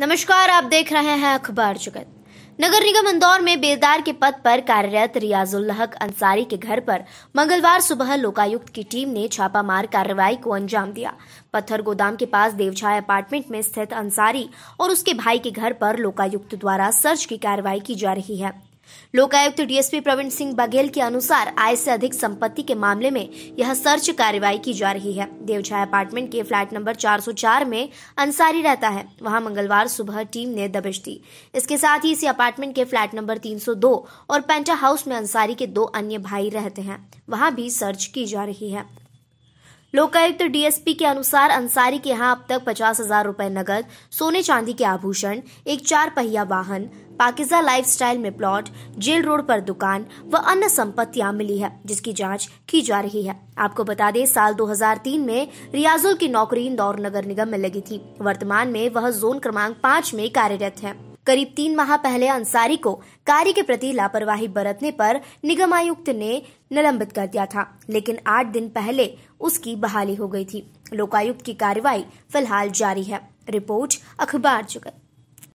नमस्कार आप देख रहे हैं अखबार जगत नगर निगम इंदौर में बेदार के पद पर कार्यरत रियाजुल हक अंसारी के घर पर मंगलवार सुबह लोकायुक्त की टीम ने छापामार कार्रवाई को अंजाम दिया पत्थर गोदाम के पास देवछाय अपार्टमेंट में स्थित अंसारी और उसके भाई के घर पर लोकायुक्त द्वारा सर्च की कार्रवाई की जा रही है लोकायुक्त डीएसपी प्रवीण सिंह बघेल के अनुसार आय से अधिक संपत्ति के मामले में यह सर्च कार्रवाई की जा रही है देवझा अपार्टमेंट के फ्लैट नंबर 404 में अंसारी रहता है वहां मंगलवार सुबह टीम ने दबिश दी इसके साथ ही इसी अपार्टमेंट के फ्लैट नंबर 302 और पेंटा हाउस में अंसारी के दो अन्य भाई रहते हैं वहां भी सर्च की जा रही है लोकायुक्त डीएसपी के अनुसार अंसारी के यहाँ अब तक पचास हजार रूपए नगद सोने चांदी के आभूषण एक चार पहिया वाहन पाकिजा लाइफ में प्लॉट जेल रोड पर दुकान व अन्य संपत्तियां मिली है जिसकी जांच की जा रही है आपको बता दें साल 2003 में रियाजुल की नौकरी इंदौर नगर निगम में लगी थी वर्तमान में वह जोन क्रमांक पाँच में कार्यरत है करीब तीन माह पहले अंसारी को कार्य के प्रति लापरवाही बरतने पर निगम आयुक्त ने निलंबित कर दिया था लेकिन आठ दिन पहले उसकी बहाली हो गई थी लोकायुक्त की कार्रवाई फिलहाल जारी है रिपोर्ट अखबार जगत